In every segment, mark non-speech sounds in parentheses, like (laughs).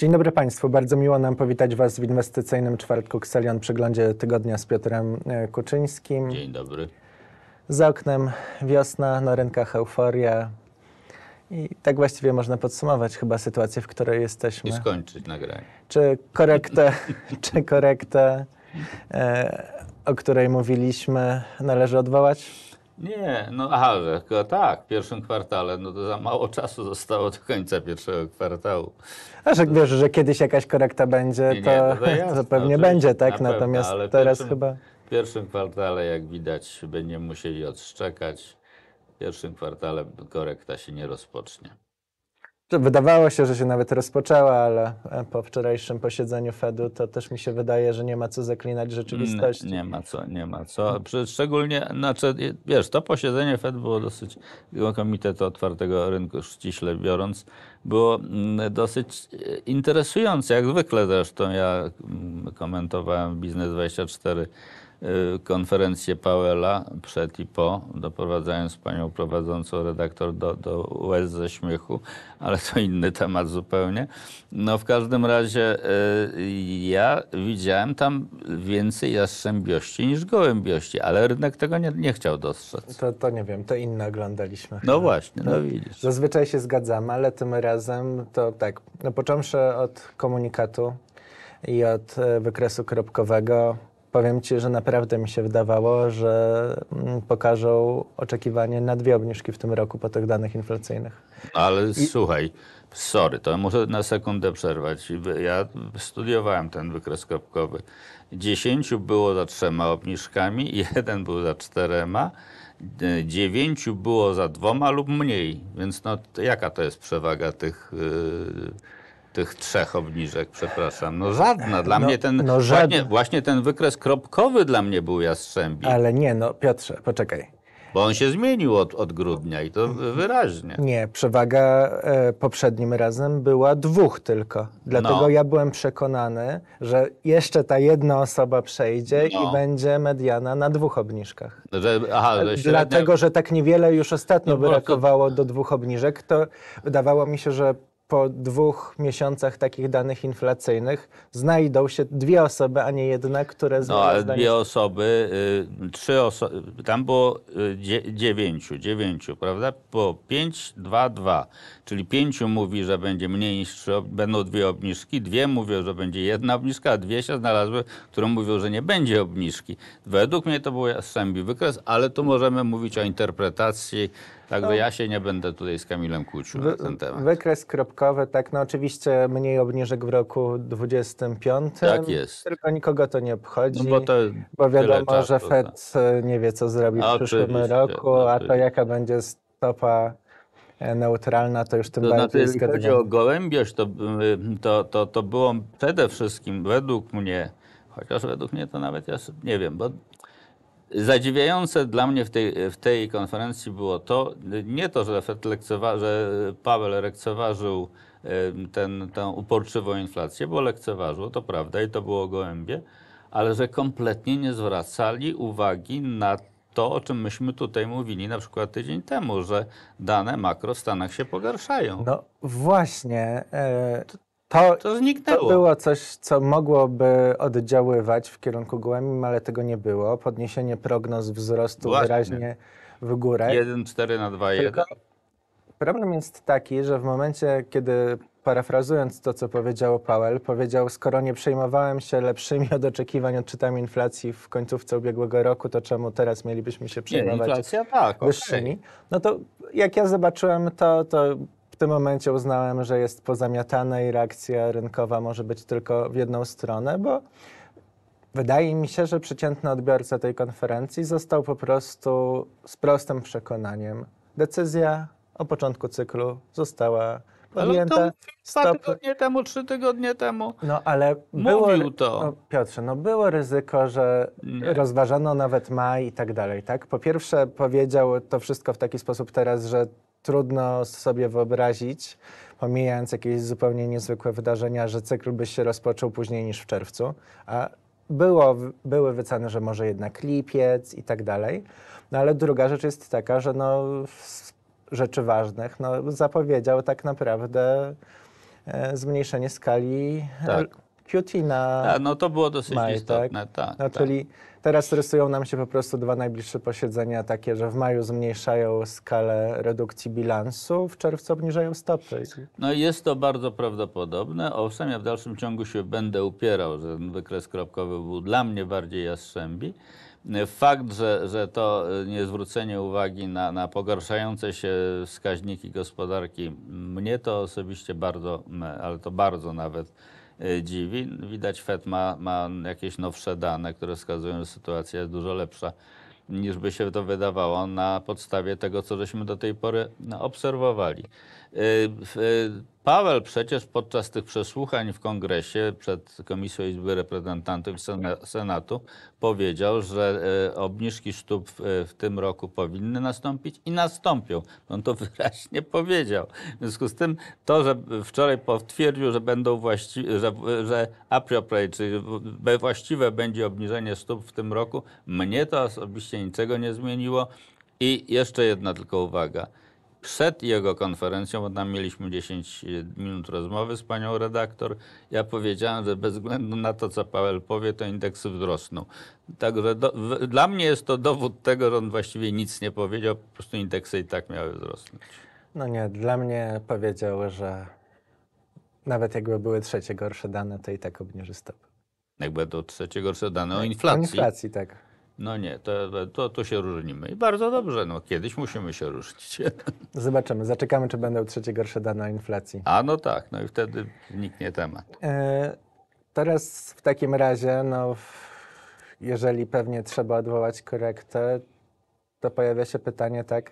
Dzień dobry Państwu. Bardzo miło nam powitać Was w inwestycyjnym czwartku Xelion przeglądzie tygodnia z Piotrem e, Kuczyńskim. Dzień dobry. Za oknem wiosna, na rynkach euforia. I tak właściwie można podsumować chyba sytuację, w której jesteśmy. I skończyć nagranie. Czy korektę, (laughs) czy korektę e, o której mówiliśmy, należy odwołać? Nie, no aha, tak, w pierwszym kwartale, no to za mało czasu zostało do końca pierwszego kwartału. Aż jak wiesz, że kiedyś jakaś korekta będzie, nie, to, nie, to, no to (laughs) pewnie no będzie, tak? Na Natomiast pewno, teraz pierwszym, chyba... W pierwszym kwartale, jak widać, będziemy musieli odszczekać. W pierwszym kwartale korekta się nie rozpocznie. Wydawało się, że się nawet rozpoczęła, ale e, po wczorajszym posiedzeniu Fedu to też mi się wydaje, że nie ma co zaklinać rzeczywistości. Nie, nie ma co, nie ma co. Szczególnie, znaczy, wiesz, to posiedzenie Fed było dosyć, Komitetu Otwartego Rynku ściśle biorąc, było mm, dosyć e, interesujące, jak zwykle zresztą. Ja mm, komentowałem Biznes 24 Y, konferencję Pawela przed i po, doprowadzając panią prowadzącą redaktor do, do łez ze śmiechu, ale to inny temat zupełnie. No w każdym razie y, ja widziałem tam więcej jastrzębiości niż gołębiości, ale rynek tego nie, nie chciał dostrzec. To, to nie wiem, to inne oglądaliśmy. No właśnie, no, no widzisz. Zazwyczaj się zgadzamy, ale tym razem to tak, no począwszy od komunikatu i od y, wykresu kropkowego, powiem Ci, że naprawdę mi się wydawało, że mm, pokażą oczekiwanie na dwie obniżki w tym roku po tych danych inflacyjnych. Ale I... słuchaj, sorry, to muszę na sekundę przerwać. Ja studiowałem ten wykres kropkowy. Dziesięciu było za trzema obniżkami, (laughs) jeden był za czterema, dziewięciu było za dwoma lub mniej. Więc no, jaka to jest przewaga tych... Yy tych trzech obniżek, przepraszam. No żadna. Dla no, mnie ten, no Właśnie, właśnie, ten wykres kropkowy dla mnie był jastrzębi. Ale nie, no Piotrze, poczekaj. Bo on się zmienił od, od grudnia i to wyraźnie. Nie, przewaga e, poprzednim razem była dwóch tylko. Dlatego no. ja byłem przekonany, że jeszcze ta jedna osoba przejdzie no. i będzie mediana na dwóch obniżkach. Że, aha, że średnia... Dlatego, że tak niewiele już ostatnio no, brakowało to... do dwóch obniżek, to wydawało mi się, że po dwóch miesiącach takich danych inflacyjnych znajdą się dwie osoby, a nie jedna, które No, ale zdanie... dwie osoby, y, trzy osoby, tam było y, dzie dziewięciu, dziewięciu, prawda? Po pięć, dwa, dwa, czyli pięciu mówi, że będzie mniej niż trzy, będą dwie obniżki, dwie mówią, że będzie jedna obniżka, a dwie się znalazły, które mówią, że nie będzie obniżki. Według mnie to był jastrzębi wykres, ale tu możemy mówić o interpretacji Także no, ja się nie będę tutaj z Kamilem kłócił na ten temat. Wykres kropkowy, tak, no oczywiście mniej obniżek w roku 25. Tak jest. Tylko nikogo to nie obchodzi, no bo, to bo wiadomo, że tak. Fed nie wie, co zrobi w przyszłym roku, a to jaka będzie stopa e, neutralna, to już tym to znaczy, bardziej znaczy, Jeśli chodzi o gołębierz, to, y, to, to, to było przede wszystkim według mnie, chociaż według mnie to nawet ja nie wiem, bo Zadziwiające dla mnie w tej, w tej konferencji było to, nie to, że, że Paweł lekceważył ten, tę uporczywą inflację, bo lekceważył, to prawda, i to było gołębie, ale że kompletnie nie zwracali uwagi na to, o czym myśmy tutaj mówili na przykład tydzień temu, że dane makro w Stanach się pogarszają. No właśnie. E, to, to zniknęło. To było coś, co mogłoby oddziaływać w kierunku głębim, ale tego nie było. Podniesienie prognoz wzrostu Właśnie. wyraźnie w górę. 1,4 na 2,1. Problem jest taki, że w momencie, kiedy parafrazując to, co powiedział Powell, powiedział, skoro nie przejmowałem się lepszymi od oczekiwań odczytami inflacji w końcówce ubiegłego roku, to czemu teraz mielibyśmy się przejmować nie, inflacja, tak, wyższymi? Okay. No to jak ja zobaczyłem to, to tym momencie uznałem, że jest pozamiatane i reakcja rynkowa może być tylko w jedną stronę, bo wydaje mi się, że przeciętny odbiorca tej konferencji został po prostu z prostym przekonaniem. Decyzja o początku cyklu została podjęta. Ale to dwa tygodnie temu, trzy tygodnie temu. No ale było, to. No, Piotrze, no było ryzyko, że Nie. rozważano nawet maj i tak dalej, tak? Po pierwsze powiedział to wszystko w taki sposób teraz, że trudno sobie wyobrazić, pomijając jakieś zupełnie niezwykłe wydarzenia, że cykl by się rozpoczął później niż w czerwcu. A było, były wyceny, że może jednak lipiec i tak dalej. No ale druga rzecz jest taka, że no, rzeczy ważnych no, zapowiedział tak naprawdę e, zmniejszenie skali tak. QT na. A, tak, no to było dosyć maj, istotne, tak. tak no, tak. Czyli Teraz rysują nam się po prostu dwa najbliższe posiedzenia takie, że w maju zmniejszają skalę redukcji bilansu, w czerwcu obniżają stopy. No jest to bardzo prawdopodobne. Owszem, ja w dalszym ciągu się będę upierał, że ten wykres kropkowy był dla mnie bardziej jastrzębi. Fakt, że, że to niezwrócenie uwagi na, na pogarszające się wskaźniki gospodarki, mnie to osobiście bardzo, ale to bardzo nawet E, dziwi. Widać Fed ma, ma jakieś nowsze dane, które wskazują, że sytuacja jest dużo lepsza niż by się to wydawało na podstawie tego, co żeśmy do tej pory no, obserwowali. E, e, Paweł przecież podczas tych przesłuchań w kongresie przed Komisją Izby Reprezentantów Senatu powiedział, że e, obniżki stóp w tym roku powinny nastąpić i nastąpią. On no to (laughs) wyraźnie powiedział. W związku z tym to, że wczoraj potwierdził, że będą właści- że, że a priori, czyli właściwe będzie obniżenie stóp w tym roku, mnie to osobiście niczego nie zmieniło. I jeszcze jedna tylko uwaga przed jego konferencją, bo tam mieliśmy 10 e, minut rozmowy z panią redaktor, ja powiedziałem, że bez względu na to, co Paweł powie, to indeksy wzrosną. Także do, w, dla mnie jest to dowód tego, że on właściwie nic nie powiedział, po prostu indeksy i tak miały wzrosnąć. No nie, dla mnie powiedział, że nawet jakby były trzecie gorsze dane, to i tak obniży stopy. Jakby to trzecie gorsze dane o inflacji. Tak, o inflacji, tak. No nie, to, to, to się różnimy. I bardzo dobrze, no kiedyś musimy się różnić. (laughs) Zobaczymy, zaczekamy, czy będą trzecie gorsze dane na inflacji. A no tak, no i wtedy zniknie temat. E, teraz w takim razie, no, jeżeli pewnie trzeba odwołać korektę, to pojawia się pytanie tak,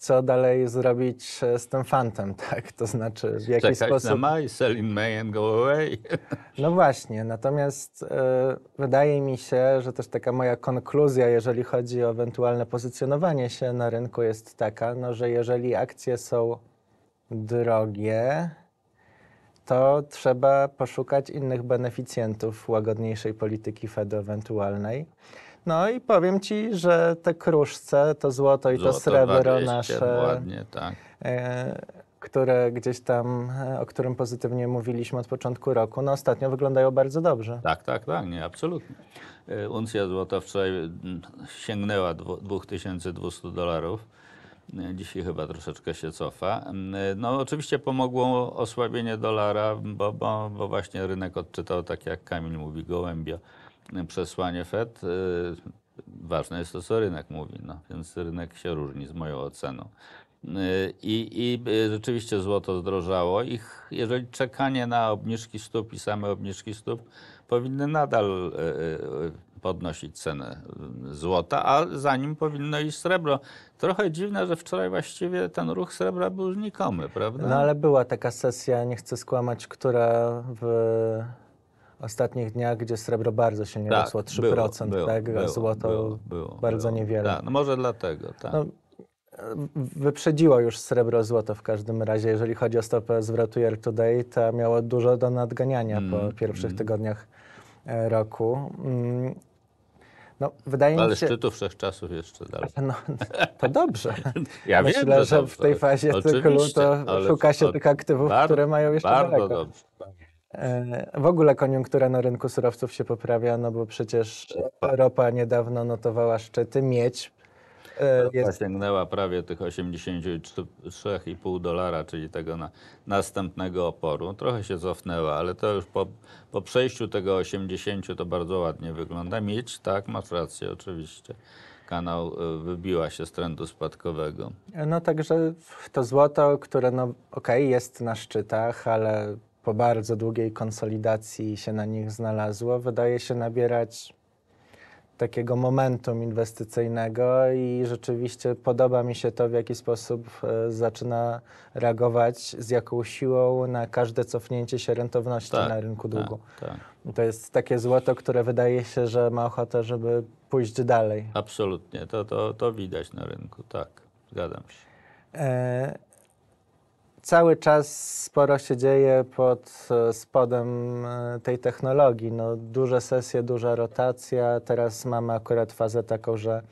co dalej zrobić e, z tym fantem, (laughs) tak? To znaczy w jaki Czekać sposób... na maj, sell in May and go away. No właśnie, natomiast y, wydaje mi się, że też taka moja konkluzja, jeżeli chodzi o ewentualne pozycjonowanie się na rynku jest taka, no, że jeżeli akcje są drogie, to trzeba poszukać innych beneficjentów łagodniejszej polityki Fed ewentualnej. No i powiem ci, że te kruszce, to złoto i złoto to srebro nasze. Ładnie, tak. E, które gdzieś tam, e, o którym pozytywnie mówiliśmy od początku roku, no ostatnio wyglądają bardzo dobrze. Tak, tak, tak, nie, absolutnie. E, uncja złota wczoraj mm, sięgnęła 2200 dolarów. E, dzisiaj chyba troszeczkę się cofa. No oczywiście pomogło osłabienie dolara, bo, bo, bo właśnie rynek odczytał, tak jak Kamil mówi, gołębia przesłanie Fed, y, ważne jest to, co rynek mówi, no, więc rynek się różni z moją oceną. Y, I, I, y, rzeczywiście złoto zdrożało. Ich, jeżeli czekanie na obniżki stóp i same obniżki stóp powinny nadal podnosić cenę złota, a za nim powinno iść srebro. Trochę dziwne, że wczoraj właściwie ten ruch srebra był znikomy, prawda? No ale była taka sesja, nie chcę skłamać, która w ostatnich dniach, gdzie srebro bardzo się nie tak, rosło, 3%, było, tak? Było, złoto było, było, bardzo niewiele. Tak, no może dlatego, tak. No, wyprzedziło już srebro złoto w każdym razie, jeżeli chodzi o stopę zwrotu year to date, to miało dużo do nadganiania mm, po pierwszych mm. tygodniach e, roku. Mm, no, wydaje Ale mi się... szczytu wszechczasów jeszcze dalej. No, to dobrze. (laughs) Ja Myślę, wiem, że, że w tej fazie cyklu to szuka się tych aktywów, bardzo, które mają jeszcze bardzo daleko. Dobrze. E, w ogóle koniunktura na rynku surowców się poprawia, no bo przecież ropa niedawno notowała szczyty, miedź e, jest... sięgnęła prawie tych 83,5 dolara, czyli tego na, następnego oporu. Trochę się cofnęła, ale to już po, po przejściu tego 80 to bardzo ładnie wygląda. Miedź, tak, masz rację, oczywiście. Kanał e, wybiła się z trendu spadkowego. No także to złoto, które no okej, okay, jest na szczytach, ale po bardzo długiej konsolidacji się na nich znalazło, wydaje się nabierać takiego momentum inwestycyjnego i rzeczywiście podoba mi się to, w jaki sposób e, zaczyna reagować z jaką siłą na każde cofnięcie się rentowności tak, na rynku tak, długu. Tak, tak. To jest takie złoto, które wydaje się, że ma ochotę, żeby pójść dalej. Absolutnie, to, to, to widać na rynku, tak, zgadzam się. E cały czas sporo się dzieje pod e, spodem e, tej technologii. No, duże sesje, duża rotacja. Teraz mamy akurat fazę taką, że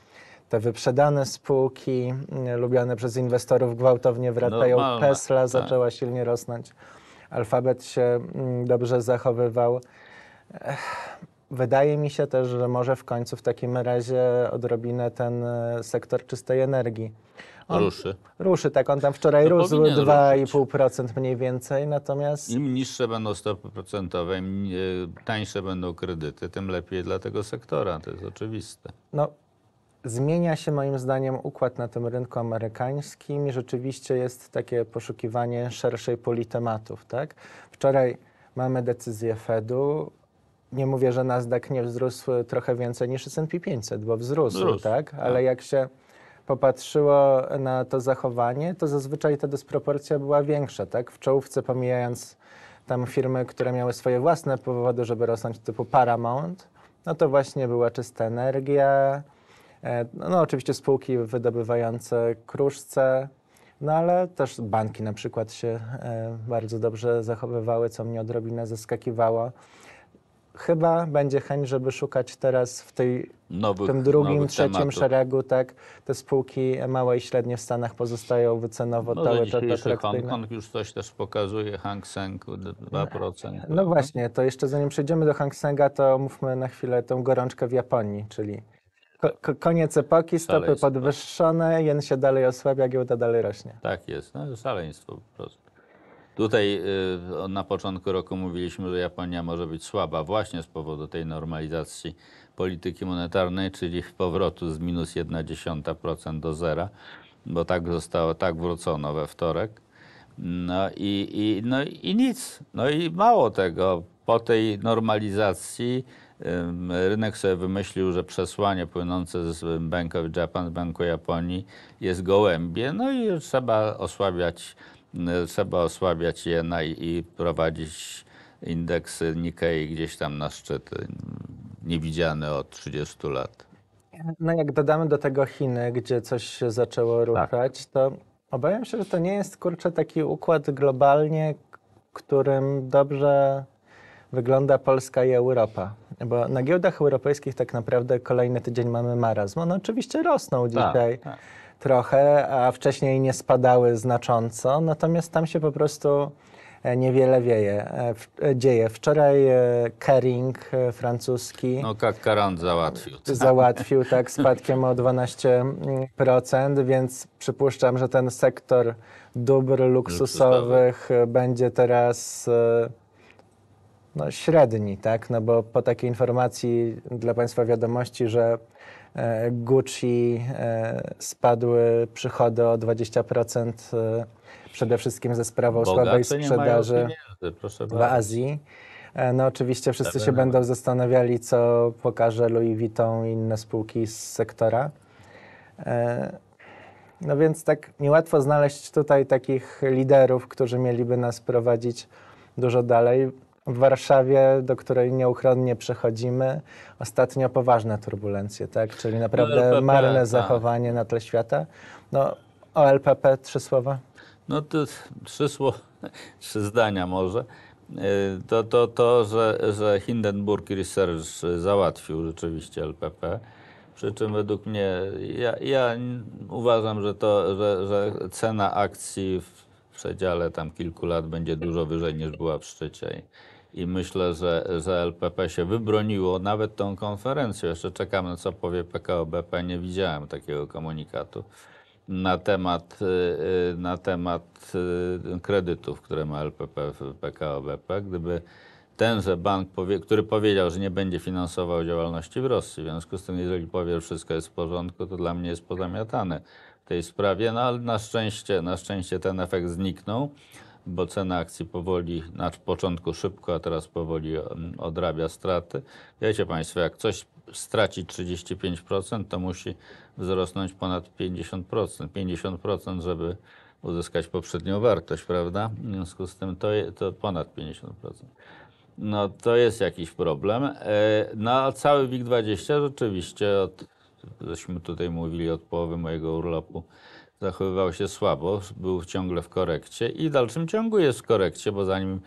te wyprzedane spółki, mm, lubiane przez inwestorów, gwałtownie wracają. Tesla tak. zaczęła silnie rosnąć. Alfabet się mm, dobrze zachowywał. Wydaje mi się też, że może w końcu w takim razie odrobinę ten e, sektor czystej energii on ruszy. Ruszy, tak. On tam wczoraj no, rósł 2,5% mniej więcej, natomiast... Im niższe będą stopy procentowe, im e, tańsze będą kredyty, tym lepiej dla tego sektora. To jest oczywiste. No, zmienia się moim zdaniem układ na tym rynku amerykańskim i rzeczywiście jest takie poszukiwanie szerszej poli tematów, tak? Wczoraj mamy decyzję Fedu, nie mówię, że Nasdaq nie wzrósł trochę więcej niż S&P 500, bo wzrósł, wzrósł tak? tak. Ale jak się popatrzyło na to zachowanie, to zazwyczaj ta dysproporcja była większa, tak? W czołówce pomijając tam firmy, które miały swoje własne powody, żeby rosnąć, typu Paramount, no to właśnie była czysta energia, e, no oczywiście spółki wydobywające kruszce, no ale też banki na przykład się e, bardzo dobrze zachowywały, co mnie odrobinę zaskakiwało chyba będzie chęć, żeby szukać teraz w, tej, nowych, w tym drugim, trzecim tematów. szeregu, tak? Te spółki małe i średnie w Stanach pozostają wycenowo no, cały czas atrakcyjne. Hongkong już coś też pokazuje, Hang Seng 2%. No, no właśnie, to jeszcze zanim przejdziemy do Hang Senga, to mówmy na chwilę tą gorączkę w Japonii, czyli Ko koniec epoki, stopy tak. podwyższone, jen się dalej osłabia, giełda dalej rośnie. Tak jest, no, szaleństwo po prostu. Tutaj y, na początku roku mówiliśmy, że Japonia może być słaba właśnie z powodu tej normalizacji polityki monetarnej, czyli powrotu z minus 1,1% do zera, bo tak zostało, tak wrócono we wtorek. No i, i, no i nic. No i mało tego. Po tej normalizacji rynek sobie wymyślił, że przesłanie płynące z Bank of Japan, z Banku Japonii jest gołębie, no i trzeba osłabiać trzeba osłabiać jena i, prowadzić indeks Nikkei gdzieś tam na szczyt niewidziane od 30 lat. No jak dodamy do tego Chiny, gdzie coś się zaczęło ruchać, tak. to obawiam się, że to nie jest kurczę taki układ globalnie, którym dobrze wygląda Polska i Europa. Bo na giełdach europejskich tak naprawdę kolejny tydzień mamy marazm. One oczywiście rosną tak, dzisiaj. Tak, tak trochę, a wcześniej nie spadały znacząco, natomiast tam się po prostu e, niewiele wieje, e, e, dzieje. Wczoraj Kering francuski. No, jak Karan załatwił. Tak? Załatwił, tak, spadkiem o 12%, mm, więc przypuszczam, że ten sektor dóbr luksusowych Luksusowy. będzie teraz no, średni, tak? No bo po takiej informacji dla Państwa wiadomości, że E, Gucci e, spadły przychody o 20% e, przede wszystkim ze sprawą słabej sprzedaży w Azji. No oczywiście wszyscy się będą zastanawiali, co pokaże Louis Vuitton i inne spółki z sektora. No więc tak niełatwo znaleźć tutaj takich liderów, którzy mieliby nas prowadzić dużo dalej w Warszawie, do której nieuchronnie przechodzimy, ostatnio poważne turbulencje, tak? Czyli naprawdę LPP, marne tak. zachowanie na tle świata. No, o LPP trzy słowa? No to trzy słowa, (laughs) trzy zdania może. Y, to, to, to że, że Hindenburg Research załatwił rzeczywiście LPP, przy czym według mnie, ja, ja uważam, że, to, że, że cena akcji w przedziale tam kilku lat będzie dużo wyżej niż była w szczycie i myślę, że, że LPP się wybroniło nawet tą konferencją. Jeszcze czekamy, co powie PKO BP. Nie widziałem takiego komunikatu na temat, y, y, na temat y, kredytów, które ma LPP w PKO BP. Gdyby tenże bank, który powiedział, że nie będzie finansował działalności w Rosji, w związku z tym, jeżeli powie, że wszystko jest w porządku, to dla mnie jest pozamiatane w tej sprawie, no ale na szczęście, na szczęście ten efekt zniknął bo cena akcji powoli, na znaczy początku szybko, a teraz powoli odrabia straty. Wiecie Państwo, jak coś straci 35%, to musi wzrosnąć ponad 50%, 50%, żeby uzyskać poprzednią wartość, prawda? W związku z tym to, to ponad 50%. No to jest jakiś problem. E, no a cały WIG20 rzeczywiście, od, żeśmy tutaj mówili od połowy mojego urlopu, zachowywał się słabo, był ciągle w korekcie i w dalszym ciągu jest w korekcie, bo zanim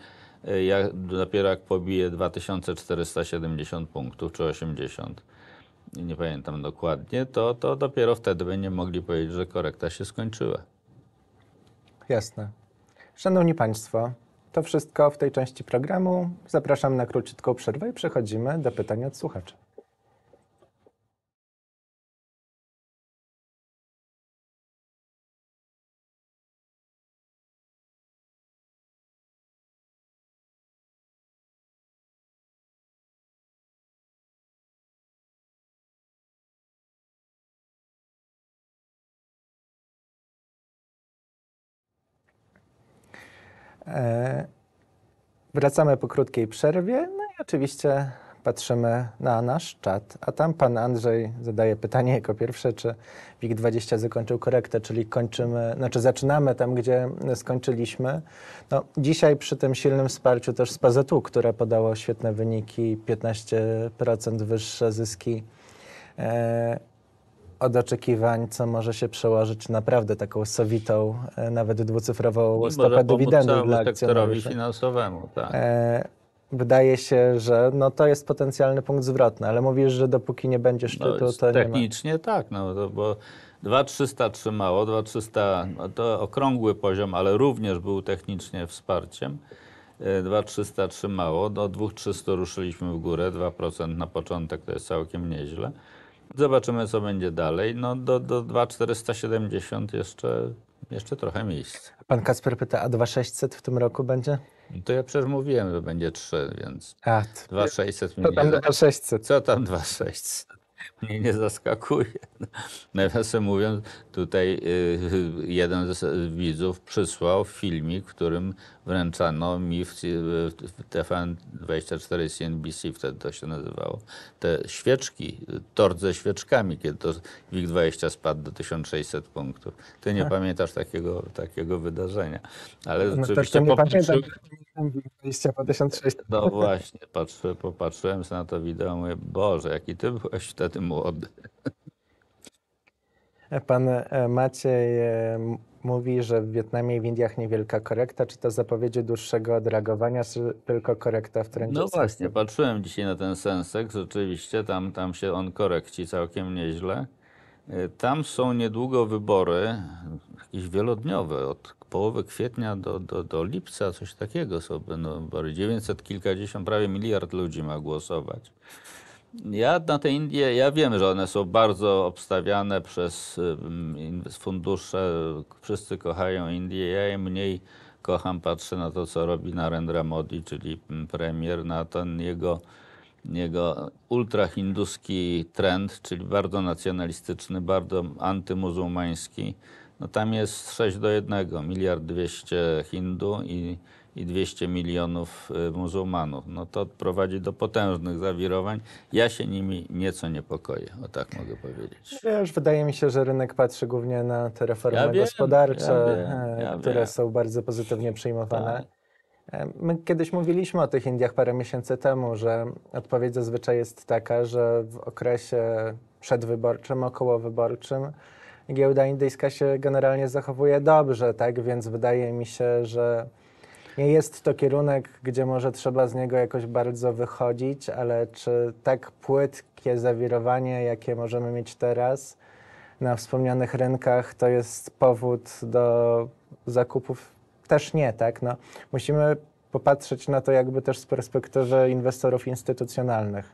e, ja dopiero jak pobije 2470 punktów czy 80, nie pamiętam dokładnie, to, to dopiero wtedy będziemy mogli powiedzieć, że korekta się skończyła. Jasne. Szanowni Państwo, to wszystko w tej części programu. Zapraszam na króciutką przerwę i przechodzimy do pytań od słuchaczy. E, wracamy po krótkiej przerwie, no i oczywiście patrzymy na nasz czat, a tam pan Andrzej zadaje pytanie jako pierwsze, czy WIG20 zakończył korektę, czyli kończymy, znaczy zaczynamy tam, gdzie skończyliśmy. No, dzisiaj przy tym silnym wsparciu też z PZU, które podało świetne wyniki, 15% wyższe zyski, e, od oczekiwań, co może się przełożyć naprawdę taką sowitą, e, nawet dwucyfrową I stopę dywidendy dla akcjonariuszy. finansowemu, tak. E, wydaje się, że no to jest potencjalny punkt zwrotny, ale mówisz, że dopóki nie będzie szczytu, no, to Technicznie tak, no to, bo 2300 trzymało, 2300 no to okrągły poziom, ale również był technicznie wsparciem. 2300 e, trzymało, do 2300 ruszyliśmy w górę, 2% na początek to jest całkiem nieźle. Zobaczymy, co będzie dalej. No do, do 2470 jeszcze, jeszcze trochę miejsc. Pan Kasper pyta, a 2600 w tym roku będzie? To ja przecież mówiłem, że będzie 3, więc a, 2600 mi 2600? Co tam 2600? mnie nie zaskakuje. (laughs) Nawiasem mówiąc, tutaj y, jeden z widzów przysłał filmik, w którym wręczano mi w TVN24 CNBC, wtedy to się nazywało, te świeczki, tort ze świeczkami, kiedy to WIG20 spadł do 1600 punktów. Ty nie tak. pamiętasz takiego, takiego wydarzenia. Ale no rzeczywiście... Też nie pamiętam, 56. No właśnie, patrzę, popatrzyłem na to wideo, mówię, Boże, jaki ty byłeś wtedy młody. Pan e, Maciej e, mówi, że w Wietnamie i w Indiach niewielka korekta. Czy to zapowiedzi dłuższego odreagowania, czy tylko korekta w trendzie? No właśnie, patrzyłem dzisiaj na ten sensek. Rzeczywiście tam, tam się on korekci całkiem nieźle. E, tam są niedługo wybory, jakieś wielodniowe, od połowy kwietnia do, do, do lipca, coś takiego są będą wybory. 900 kilkadziesiąt, prawie miliard ludzi ma głosować. Ja na te Indie, ja wiem, że one są bardzo obstawiane przez fundusze. Wszyscy kochają Indie, ja je mniej kocham, patrzę na to, co robi Narendra Modi, czyli mm, premier, na ten jego jego ultrahinduski trend, czyli bardzo nacjonalistyczny, bardzo antymuzułmański, no tam jest 6 do 1, miliard 200 Hindu i, i 200 milionów y, muzułmanów. No to prowadzi do potężnych zawirowań. Ja się nimi nieco niepokoję, o tak mogę powiedzieć. Wiesz, wydaje mi się, że rynek patrzy głównie na te reformy ja wiem, gospodarcze, ja wiem, e, ja które wiem. są bardzo pozytywnie przyjmowane. Tak. E, my kiedyś mówiliśmy o tych Indiach parę miesięcy temu, że odpowiedź zazwyczaj jest taka, że w okresie przedwyborczym, okołowyborczym giełda indyjska się generalnie zachowuje dobrze, tak? Więc wydaje mi się, że nie jest to kierunek, gdzie może trzeba z niego jakoś bardzo wychodzić, ale czy tak płytkie zawirowanie, jakie możemy mieć teraz na wspomnianych rynkach, to jest powód do zakupów też nie, tak? No, musimy popatrzeć na to jakby też z perspektywy inwestorów instytucjonalnych.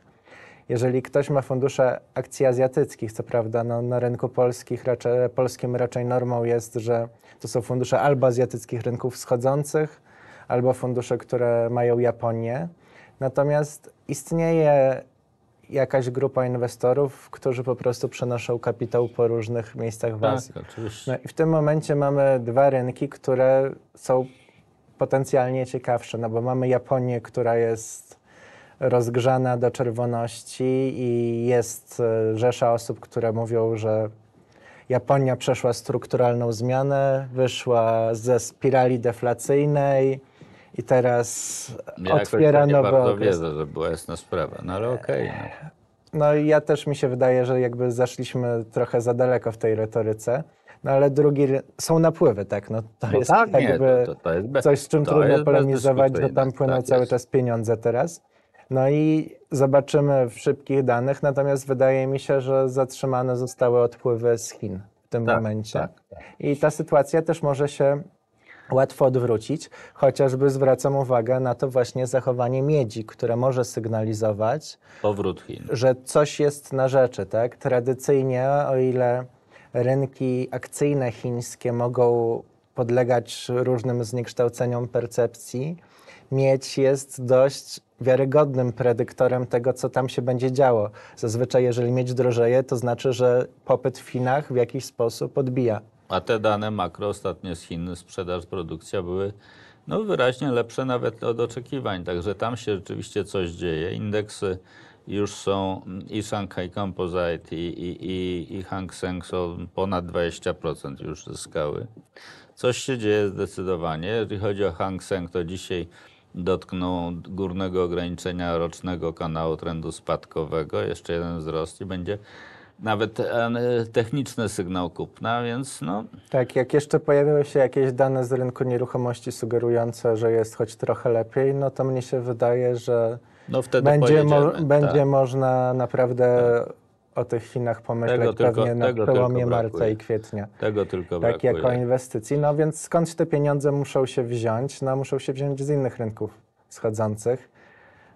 Jeżeli ktoś ma fundusze akcji azjatyckich, co prawda no, na rynku polskich, raczej, polskim raczej normą jest, że to są fundusze albo azjatyckich rynków wschodzących, albo fundusze, które mają Japonię. Natomiast istnieje jakaś grupa inwestorów, którzy po prostu przenoszą kapitał po różnych miejscach w tak, Azji. Tak, oczywiście. No i w tym momencie mamy dwa rynki, które są potencjalnie ciekawsze, no bo mamy Japonię, która jest rozgrzana do czerwoności i jest e, rzesza osób, które mówią, że Japonia przeszła strukturalną zmianę, wyszła ze spirali deflacyjnej, i teraz ja otwiera nie nowe bardzo okres. że była jasna sprawa, no ale okej. Okay, no. no. i ja też mi się wydaje, że jakby zaszliśmy trochę za daleko w tej retoryce. No ale drugi, są napływy, tak? No to no jest tak, jakby nie, to, to, jest bez, coś, z czym trudno polemizować, że tam płyną tak cały jest. czas pieniądze teraz. No i zobaczymy w szybkich danych, natomiast wydaje mi się, że zatrzymane zostały odpływy z Chin w tym tak, momencie. Tak, tak. I ta sytuacja też może się łatwo odwrócić, chociażby zwracam uwagę na to właśnie zachowanie miedzi, które może sygnalizować, Powrót Chin. że coś jest na rzeczy. Tak? Tradycyjnie, o ile rynki akcyjne chińskie mogą podlegać różnym zniekształceniom percepcji, miedź jest dość wiarygodnym predyktorem tego, co tam się będzie działo. Zazwyczaj, jeżeli miedź drożeje, to znaczy, że popyt w Chinach w jakiś sposób odbija. A te dane makro ostatnio z Chin, sprzedaż, produkcja były no, wyraźnie lepsze nawet od oczekiwań. Także tam się rzeczywiście coś dzieje. Indeksy już są i Shanghai Composite i, i, i, i Hang Seng są ponad 20% już zyskały. Coś się dzieje zdecydowanie. Jeżeli chodzi o Hang Seng, to dzisiaj dotknął górnego ograniczenia rocznego kanału trendu spadkowego. Jeszcze jeden wzrost i będzie nawet e, techniczny sygnał kupna, więc no... Tak, jak jeszcze pojawiły się jakieś dane z rynku nieruchomości sugerujące, że jest choć trochę lepiej, no to mnie się wydaje, że no będzie, mo będzie tak. można naprawdę tak. o tych Chinach pomyśleć tego pewnie tylko, na przełomie marca i kwietnia. Tego tylko Tak, brakuje. jako inwestycji. No więc skąd te pieniądze muszą się wziąć? No muszą się wziąć z innych rynków schodzących.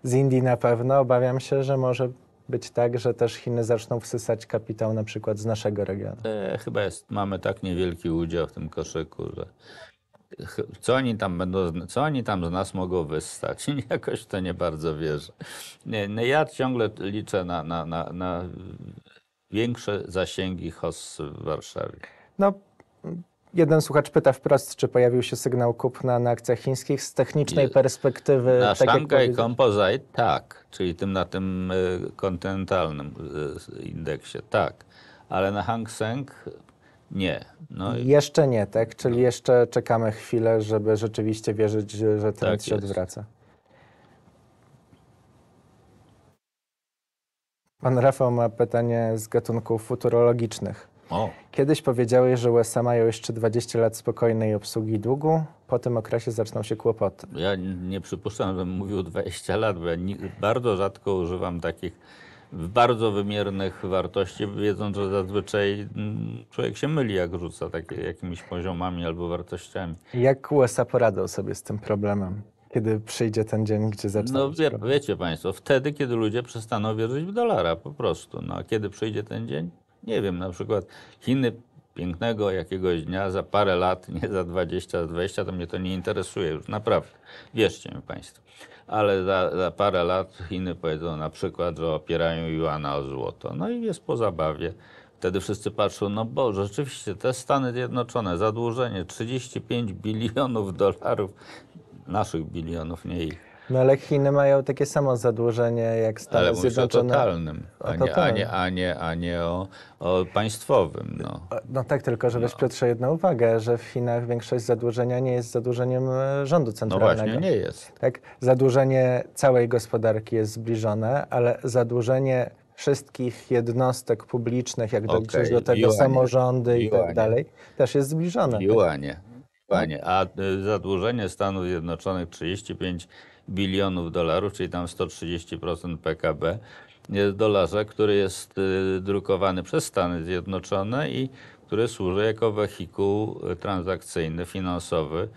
Z Indii na pewno. Obawiam się, że może być tak, że też Chiny zaczną wsysać kapitał na przykład z naszego regionu? E, chyba jest, mamy tak niewielki udział w tym koszyku, że co oni tam będą, co oni tam z nas mogą wystać? (laughs) Jakoś to nie bardzo wierzę. Nie, no ja ciągle liczę na, na, na, na większe zasięgi HOS w Warszawie. No, Jeden słuchacz pyta wprost, czy pojawił się sygnał kupna na akcjach chińskich z technicznej perspektywy. Na tak Shanghai Composite tak, czyli tym na tym y, kontynentalnym y, indeksie, tak. Ale na Hang Seng nie. No i... Jeszcze nie, tak? Czyli no. jeszcze czekamy chwilę, żeby rzeczywiście wierzyć, że ten tak się jest. odwraca. Pan Rafał ma pytanie z gatunków futurologicznych. O. Kiedyś powiedziałeś, że USA mają jeszcze 20 lat spokojnej obsługi długu, po tym okresie zaczną się kłopoty. Ja nie przypuszczam, żebym mówił 20 lat, bo ja nie, bardzo rzadko używam takich bardzo wymiernych wartości, wiedząc, że zazwyczaj mm, człowiek się myli, jak rzuca takie, jakimiś poziomami albo wartościami. Jak USA poradzą sobie z tym problemem? kiedy przyjdzie ten dzień, gdzie zaczną. No wie, wiecie Państwo, wtedy, kiedy ludzie przestaną wierzyć w dolara po prostu. No, a kiedy przyjdzie ten dzień? nie wiem, na przykład Chiny pięknego jakiegoś dnia za parę lat, (laughs) nie za 20, za 20, to mnie to nie interesuje już, naprawdę. Wierzcie mi Państwo. Ale za, za parę lat Chiny powiedzą na przykład, że opierają Juana o złoto. No i jest po zabawie. Wtedy wszyscy patrzą, no bo rzeczywiście te Stany Zjednoczone, zadłużenie 35 bilionów dolarów, naszych bilionów, nie ich. No ale Chiny mają takie samo zadłużenie jak Stany ale Zjednoczone. Ale o totalnym, a nie, a nie, a nie, a nie o, o państwowym. No. no tak, tylko żebyś no. Piotrze jedna uwagę, że w Chinach większość zadłużenia nie jest zadłużeniem e, rządu no centralnego. No właśnie, nie jest. Tak, zadłużenie całej gospodarki jest zbliżone, ale zadłużenie wszystkich jednostek publicznych, jak okay. do tego Juanie. samorządy i tak dalej, też jest zbliżone. Juanie. Panie, a y, zadłużenie Stanów Zjednoczonych 35 bilionów dolarów, czyli tam 130% PKB jest dolarze, który jest e, drukowany przez Stany Zjednoczone i który służy jako wehikuł e, transakcyjny, finansowy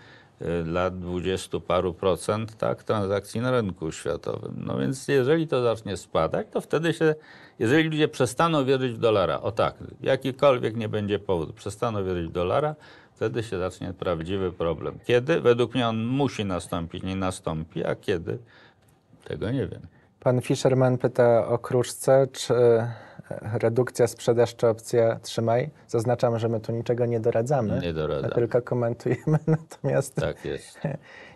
e, dla dwudziestu paru procent tak, transakcji na rynku światowym. No więc jeżeli to zacznie spadać, to wtedy się, jeżeli ludzie przestaną wierzyć w dolara, o tak, jakikolwiek nie będzie powód, przestaną wierzyć w dolara, Wtedy się zacznie prawdziwy problem. Kiedy? Według mnie on musi nastąpić, nie nastąpi, a kiedy? Tego nie wiem. Pan Fisherman pyta o kruszce, czy redukcja, sprzedaż czy opcja trzymaj. Zaznaczam, że my tu niczego nie doradzamy. Nie doradzamy. Tylko komentujemy, (laughs) natomiast... Tak jest. (laughs)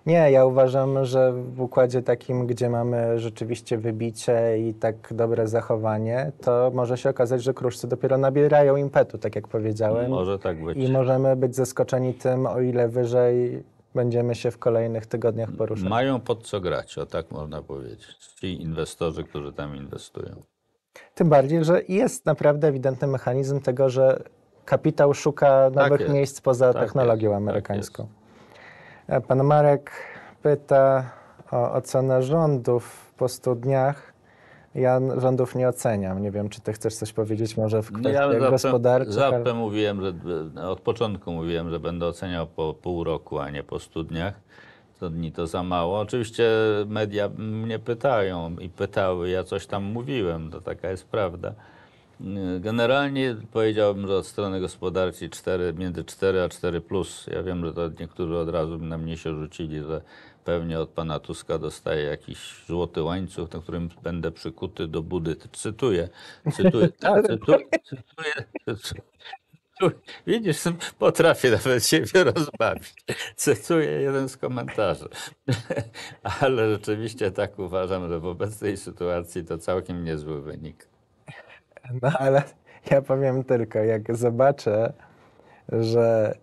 Nie, ja uważam, że w układzie takim, gdzie mamy rzeczywiście wybicie i tak dobre zachowanie, to może się okazać, że kruszcy dopiero nabierają impetu, tak jak powiedziałem. Może tak być. I możemy być zaskoczeni tym, o ile wyżej będziemy się w kolejnych tygodniach poruszać. Mają pod co grać, o tak można powiedzieć. Ci inwestorzy, którzy tam inwestują. Tym bardziej, że jest naprawdę ewidentny mechanizm tego, że kapitał szuka tak nowych tak miejsc poza tak technologią jest. Tak amerykańską. Tak Pan Marek pyta o ocenę rządów po 100 dniach. Ja rządów nie oceniam. Nie wiem, czy ty chcesz coś powiedzieć może w kwestii no ja mówiłem, że od początku mówiłem, że będę oceniał po pół roku, a nie po 100 dniach. 100 dni to za mało. Oczywiście media mnie pytają i pytały, ja coś tam mówiłem, to taka jest prawda. Generalnie powiedziałbym, że od strony gospodarki 4, między 4 a 4. Plus. Ja wiem, że to niektórzy od razu na mnie się rzucili, że pewnie od pana Tuska dostaję jakiś złoty łańcuch, na którym będę przykuty do budy. Cytuję. Cytuję. (laughs) Tak, cytuję, cytuję, cytuję, Widzisz, potrafię nawet siebie (laughs) rozbawić. Cytuję jeden z komentarzy. (laughs) Ale rzeczywiście tak uważam, że w obecnej sytuacji to całkiem niezły wynik. No ale ja powiem tylko, jak zobaczę, że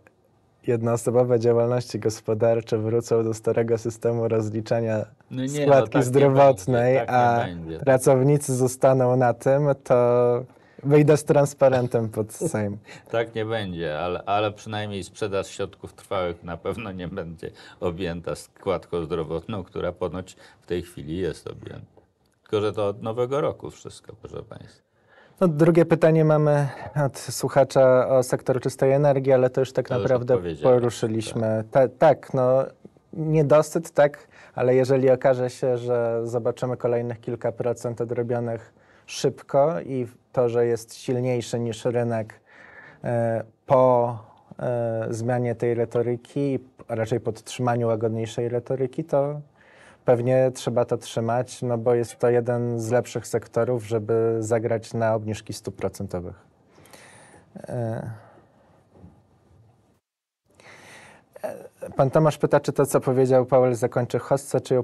jednoosobowe działalności gospodarcze wrócą do starego systemu rozliczania no nie, no składki no tak zdrowotnej, będzie, tak a będzie, tak. pracownicy zostaną na tym, to Wyjdę z transparentem pod Sejm. Tak nie będzie, ale, ale przynajmniej sprzedaż środków trwałych na pewno nie będzie objęta składką zdrowotną, która ponoć w tej chwili jest objęta. Tylko, że to od nowego roku wszystko, proszę Państwa. No, drugie pytanie mamy od słuchacza o sektor czystej energii, ale to już tak to naprawdę już poruszyliśmy. Tak. Ta, tak, no niedosyt, tak, ale jeżeli okaże się, że zobaczymy kolejnych kilka procent odrobionych szybko i to, że jest silniejszy niż rynek e, po e, zmianie tej retoryki, a raczej podtrzymaniu łagodniejszej retoryki, to pewnie trzeba to trzymać, no bo jest to jeden z lepszych sektorów, żeby zagrać na obniżki stóp procentowych. E, Pan Tomasz pyta, czy to, co powiedział Paweł, zakończy hossę, czy ją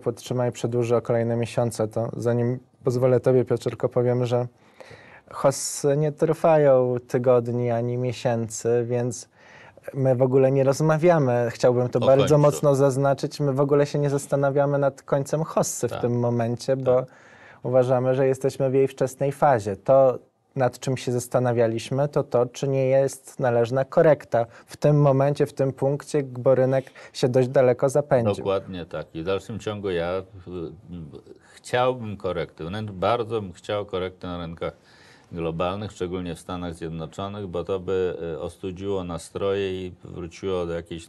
i przedłuży o kolejne miesiące. To zanim pozwolę Tobie, Piotr, tylko powiem, że hossy nie trwają tygodni ani miesięcy, więc my w ogóle nie rozmawiamy. Chciałbym to o bardzo końcu. mocno zaznaczyć. My w ogóle się nie zastanawiamy nad końcem hossy tak. w tym momencie, bo tak. uważamy, że jesteśmy w jej wczesnej fazie. To, nad czym się zastanawialiśmy, to to, czy nie jest należna korekta w tym momencie, w tym punkcie, bo rynek się dość daleko zapędził. Dokładnie tak. I w dalszym ciągu ja y, chciałbym korekty, wręcz bardzo bym chciał korekty na rynkach globalnych, szczególnie w Stanach Zjednoczonych, bo to by y, ostudziło nastroje i wróciło do jakiejś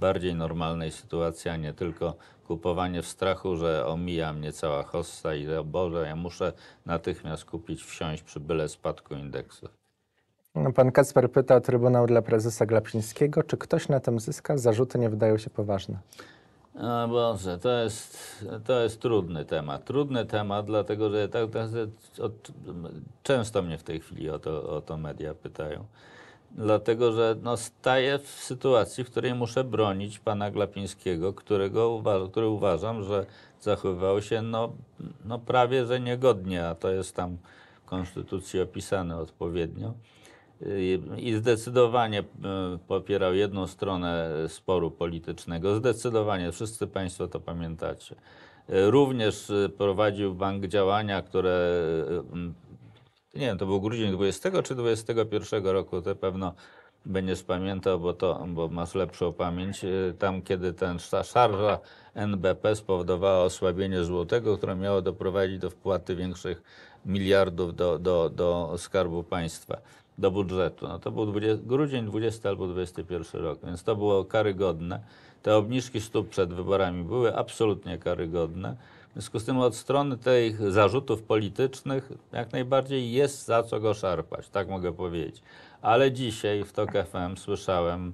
bardziej normalnej sytuacji, a nie tylko kupowanie w strachu, że omija mnie cała hossa i o Boże, ja muszę natychmiast kupić wsiąść przy byle spadku indeksu. No, pan Kacper pyta o Trybunał dla Prezesa Glapińskiego. Czy ktoś na tym zyska? Zarzuty nie wydają się poważne. No Boże, to jest, to jest trudny temat. Trudny temat, dlatego że tak, tak, często mnie w tej chwili o to, o to media pytają dlatego że no, staję w sytuacji, w której muszę bronić pana Glapińskiego, którego, który uważam, że zachowywał się no, no prawie że niegodnie, a to jest tam w Konstytucji opisane odpowiednio. I zdecydowanie e, popierał jedną stronę sporu politycznego. Zdecydowanie, wszyscy Państwo to pamiętacie. E, również e, prowadził bank działania, które nie wiem, to był grudzień 20 czy 21 roku, to pewno będziesz pamiętał, bo, to, bo masz lepszą pamięć, y, tam kiedy ten, ta szarża NBP spowodowała osłabienie złotego, które miało doprowadzić do wpłaty większych miliardów do, do, do skarbu państwa, do budżetu. No to był 20, grudzień 20 albo 21 rok, więc to było karygodne. Te obniżki stóp przed wyborami były absolutnie karygodne. W związku z tym od strony tych zarzutów politycznych jak najbardziej jest za co go szarpać, tak mogę powiedzieć. Ale dzisiaj w TOK FM słyszałem,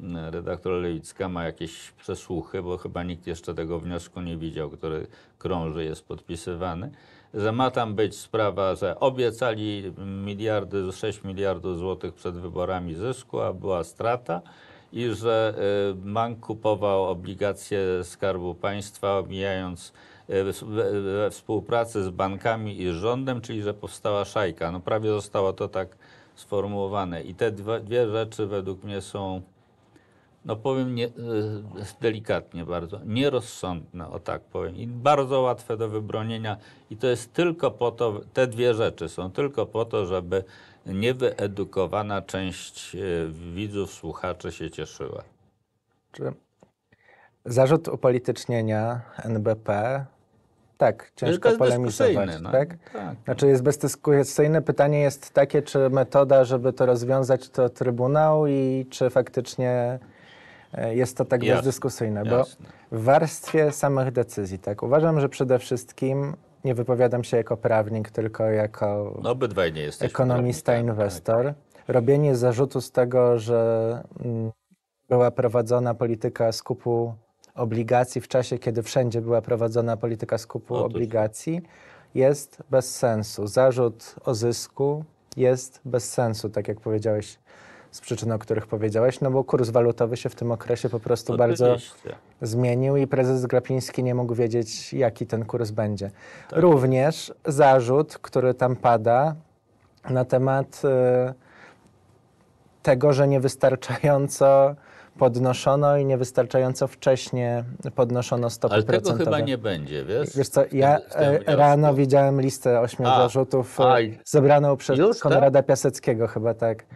mm, redaktor Lewicka ma jakieś przesłuchy, bo chyba nikt jeszcze tego wniosku nie widział, który krąży, jest podpisywany, że ma tam być sprawa, że obiecali miliardy, 6 miliardów złotych przed wyborami zysku, a była strata i że y, bank kupował obligacje Skarbu Państwa, omijając E, we współpracy z bankami i rządem, czyli że powstała szajka. No prawie zostało to tak sformułowane. I te dwie rzeczy według mnie są, no powiem nie, e, delikatnie bardzo, nierozsądne, o tak powiem, i bardzo łatwe do wybronienia. I to jest tylko po to, te dwie rzeczy są tylko po to, żeby niewyedukowana część e, widzów, słuchaczy się cieszyła. Czy zarzut upolitycznienia NBP tak, ciężko to polemizować. No. Tak? tak? Znaczy jest bezdyskusyjne. Pytanie jest takie, czy metoda, żeby to rozwiązać, to Trybunał i czy faktycznie e, jest to tak Jasne. bezdyskusyjne. Bo Jasne. w warstwie samych decyzji, tak, uważam, że przede wszystkim nie wypowiadam się jako prawnik, tylko jako no, ekonomista, prawnik, tak, inwestor. Tak, tak. Robienie zarzutu z tego, że mm, była prowadzona polityka skupu obligacji w czasie, kiedy wszędzie była prowadzona polityka skupu Otóż. No, obligacji, jest bez sensu. Zarzut o zysku jest bez sensu, tak jak powiedziałeś z przyczyn, o których powiedziałeś, no bo kurs walutowy się w tym okresie po prostu no, bardzo zmienił i prezes Grapiński nie mógł wiedzieć, jaki ten kurs będzie. Tak. Również zarzut, który tam pada na temat y, tego, że niewystarczająco podnoszono i niewystarczająco wcześnie podnoszono stopy Ale tego procentowe. chyba nie będzie, wiesz? Wiesz co, ja e, rano widziałem listę ośmiu zarzutów e, zebraną przez tak? Konrada tak? Piaseckiego chyba, tak.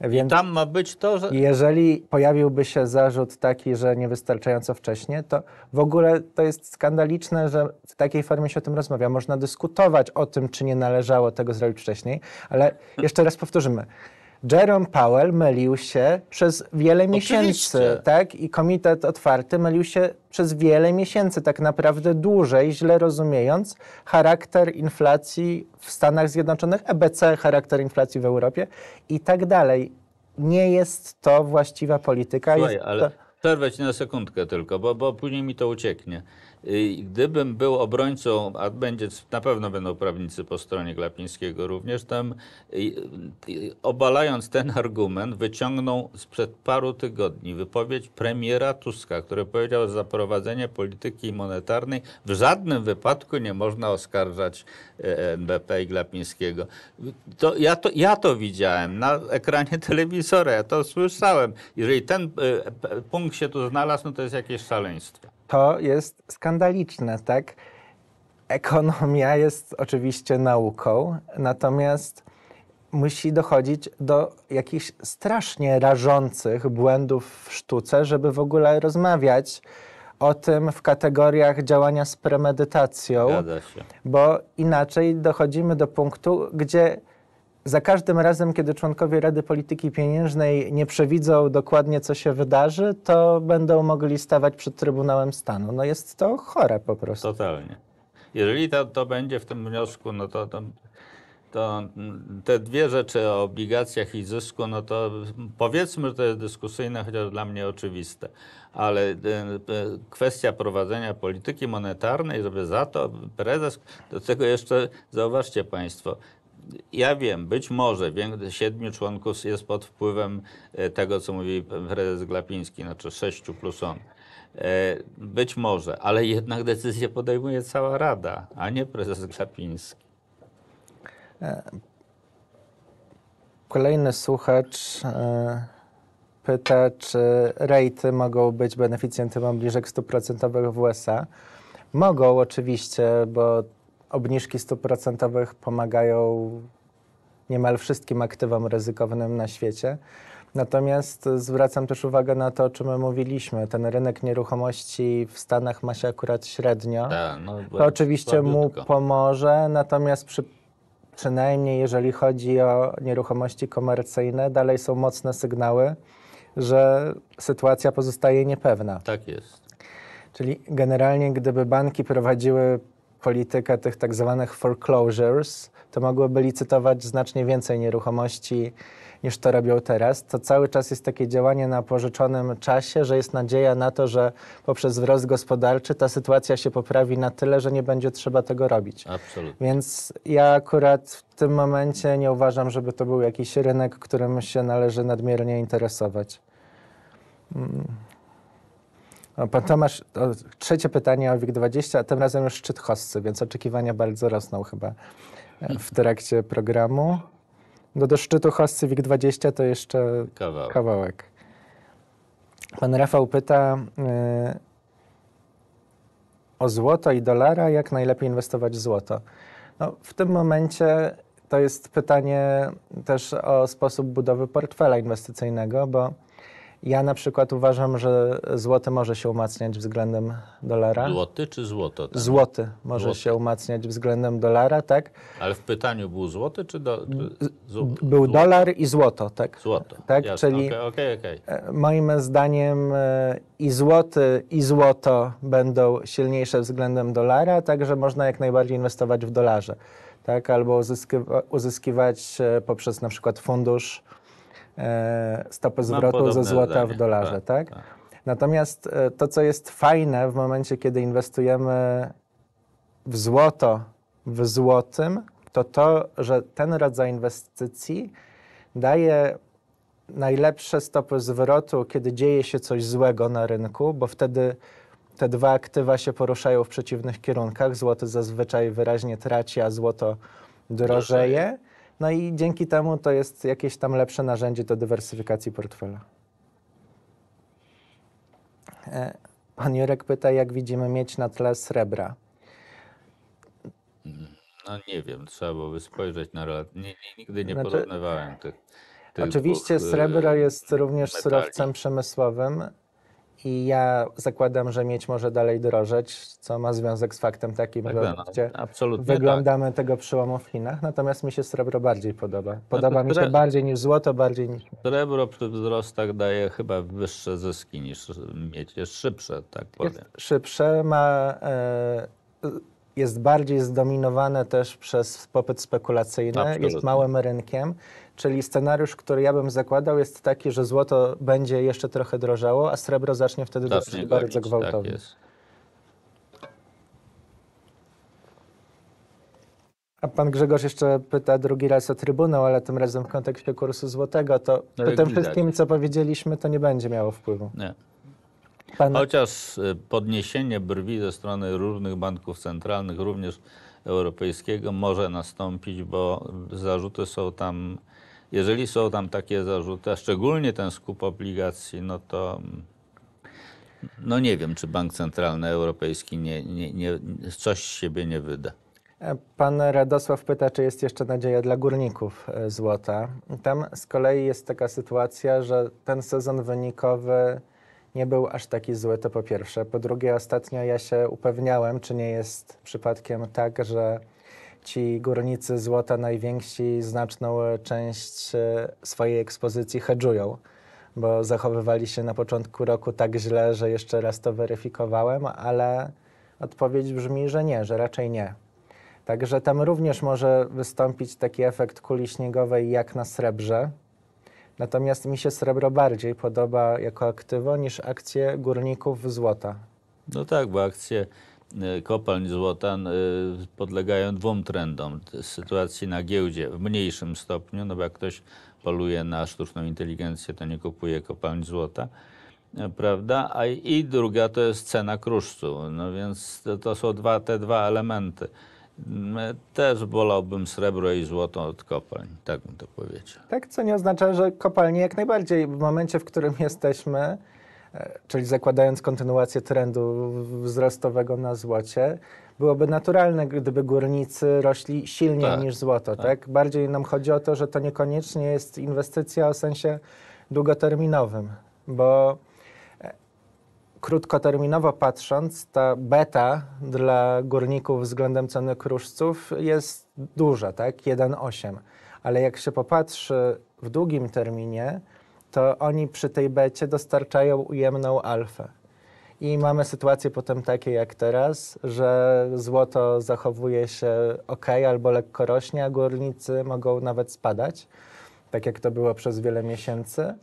Więc tam ma być to, że... Jeżeli pojawiłby się zarzut taki, że niewystarczająco wcześnie, to w ogóle to jest skandaliczne, że w takiej formie się o tym rozmawia. Można dyskutować o tym, czy nie należało tego zrobić wcześniej, ale (laughs) jeszcze raz powtórzymy. Jerome Powell mylił się przez wiele Oczywiście. miesięcy, tak? I Komitet Otwarty mylił się przez wiele miesięcy, tak naprawdę dłużej, źle rozumiejąc charakter inflacji w Stanach Zjednoczonych, EBC, charakter inflacji w Europie i tak dalej. Nie jest to właściwa polityka. Słuchaj, to... przerwę ci na sekundkę tylko, bo, bo później mi to ucieknie. Gdybym był obrońcą, a będzie, na pewno będą prawnicy po stronie Glapińskiego również, tam obalając ten argument, wyciągnął sprzed paru tygodni wypowiedź premiera Tuska, który powiedział, że za prowadzenie polityki monetarnej w żadnym wypadku nie można oskarżać NBP e, i Glapińskiego. To, ja, to, ja to widziałem na ekranie telewizora, ja to słyszałem. Jeżeli ten e, punkt się tu znalazł, no to jest jakieś szaleństwo to jest skandaliczne, tak? Ekonomia jest oczywiście nauką, natomiast musi dochodzić do jakichś strasznie rażących błędów w sztuce, żeby w ogóle rozmawiać o tym w kategoriach działania z premedytacją, bo inaczej dochodzimy do punktu, gdzie za każdym razem, kiedy członkowie Rady Polityki Pieniężnej nie przewidzą dokładnie, co się wydarzy, to będą mogli stawać przed Trybunałem Stanu. No jest to chore po prostu. Totalnie. Jeżeli to, to będzie w tym wniosku, no to, to, to te dwie rzeczy o obligacjach i zysku, no to powiedzmy, że to jest dyskusyjne, chociaż dla mnie oczywiste, ale e, e, kwestia prowadzenia polityki monetarnej, żeby za to prezes, do tego jeszcze zauważcie Państwo, ja wiem, być może siedmiu członków jest pod wpływem e, tego, co mówi prezes Glapiński, znaczy sześciu plus on. E, być może, ale jednak decyzję podejmuje cała Rada, a nie prezes Glapiński. E, kolejny słuchacz pyta, czy rejty mogą być beneficjentem obniżek 100% w USA. Mogą oczywiście, bo obniżki stóp procentowych pomagają niemal wszystkim aktywom ryzykownym na świecie. Natomiast zwracam też uwagę na to, o czym my mówiliśmy. Ten rynek nieruchomości w Stanach ma się akurat średnio. Ta, no, to oczywiście mu pomoże, natomiast przy, przynajmniej jeżeli chodzi o nieruchomości komercyjne, dalej są mocne sygnały, że sytuacja pozostaje niepewna. Tak jest. Czyli generalnie, gdyby banki prowadziły politykę tych tak zwanych foreclosures, to mogłyby licytować znacznie więcej nieruchomości niż to robią teraz. To cały czas jest takie działanie na pożyczonym czasie, że jest nadzieja na to, że poprzez wzrost gospodarczy ta sytuacja się poprawi na tyle, że nie będzie trzeba tego robić. Absolutnie. Więc ja akurat w tym momencie nie uważam, żeby to był jakiś rynek, którym się należy nadmiernie interesować. Hmm. Pan Tomasz, trzecie pytanie o WIG20, a tym razem już szczyt hostcy, więc oczekiwania bardzo rosną chyba e, w trakcie programu. No do szczytu hostcy WIG20 to jeszcze kawałek. kawałek. Pan Rafał pyta yy, o złoto i dolara, jak najlepiej inwestować w złoto. No, w tym momencie to jest pytanie też o sposób budowy portfela inwestycyjnego, bo ja na przykład uważam, że złoty może się umacniać względem dolara. Złoty czy złoto? Tak? Złoty może złoty. się umacniać względem dolara, tak. Ale w pytaniu był złoty czy do, mm, złoty? Był dolar i złoto, tak. Złoto, tak, Jasne. czyli okay, okay, okay. E, moim zdaniem e, i złoty i złoto będą silniejsze względem dolara, także można jak najbardziej inwestować w dolarze, tak, albo uzyskiwa uzyskiwać e, poprzez na przykład fundusz E, stopę zwrotu ze złota w dolarze, tak? tak? tak. Natomiast e, to, co jest fajne w momencie, kiedy inwestujemy w złoto, w złotym, to to, że ten rodzaj inwestycji daje najlepsze stopy zwrotu, kiedy dzieje się coś złego na rynku, bo wtedy te dwa aktywa się poruszają w przeciwnych kierunkach. Złoto zazwyczaj wyraźnie traci, a złoto drożeje. No i dzięki temu to jest jakieś tam lepsze narzędzie do dywersyfikacji portfela. E, pan Jurek pyta, jak widzimy mieć na tle srebra. No nie wiem, trzeba byłoby spojrzeć na relacje. Nigdy nie znaczy, porównywałem tych. tych Oczywiście dwóch, srebro e, jest również metali. surowcem przemysłowym. I ja zakładam, że mieć może dalej drożeć, co ma związek z faktem takim, tak że gdzie wyglądamy tak. tego przełomu w Chinach. Natomiast mi się srebro bardziej podoba. No podoba no mi się bardziej niż złoto, bardziej niż. Srebro przy wzrostach daje chyba wyższe zyski niż mieć. Jest szybsze, tak powiem. Jest szybsze, ma. E, jest bardziej zdominowane też przez popyt spekulacyjny, jest małym rynkiem. Czyli scenariusz, który ja bym zakładał, jest taki, że złoto będzie jeszcze trochę drożało, a srebro zacznie wtedy zacznie bardzo tak gwałtownie. Tak A pan Grzegorz jeszcze pyta drugi raz o Trybunał, ale tym razem w kontekście kursu złotego, to no, po tym wszystkim, co powiedzieliśmy, to nie będzie miało wpływu. Nie. Pan... Chociaż y, podniesienie brwi ze strony różnych banków centralnych, również europejskiego, może nastąpić, bo zarzuty są tam jeżeli są tam takie zarzuty, a szczególnie ten skup obligacji, no to no nie wiem, czy Bank Centralny Europejski nie, nie, nie, coś z siebie nie wyda. Pan Radosław pyta, czy jest jeszcze nadzieja dla górników e, złota. Tam z kolei jest taka sytuacja, że ten sezon wynikowy nie był aż taki zły, to po pierwsze. Po drugie, ostatnio ja się upewniałem, czy nie jest przypadkiem tak, że ci górnicy złota najwięksi znaczną e, część e, swojej ekspozycji hedżują, bo zachowywali się na początku roku tak źle, że jeszcze raz to weryfikowałem, ale odpowiedź brzmi, że nie, że raczej nie. Także tam również może wystąpić taki efekt kuli śniegowej jak na srebrze. Natomiast mi się srebro bardziej podoba jako aktywo niż akcje górników złota. No tak, bo akcje Y, kopalń złota y, podlegają dwóm trendom. Sytuacji na giełdzie w mniejszym stopniu, no bo jak ktoś poluje na sztuczną inteligencję, to nie kupuje kopalń złota, y, prawda? A i druga to jest cena kruszcu. No więc to są dwa, te dwa elementy. Mm, też wolałbym srebro i złoto od kopalń, tak bym to powiedział. Tak, co nie oznacza, że kopalnie jak najbardziej w momencie, w którym jesteśmy, E, czyli zakładając kontynuację trendu wzrostowego na złocie, byłoby naturalne, gdyby górnicy rośli silniej tak. niż złoto. Tak. tak. Bardziej nam chodzi o to, że to niekoniecznie jest inwestycja o sensie długoterminowym, bo e, krótkoterminowo patrząc, ta beta dla górników względem ceny kruszców jest duża, tak? 1,8. Ale jak się popatrzy w długim terminie, to oni przy tej becie dostarczają ujemną alfę. I mamy sytuacje potem takie jak teraz, że złoto zachowuje się ok albo lekko rośnie, a górnicy mogą nawet spadać, tak jak to było przez wiele miesięcy.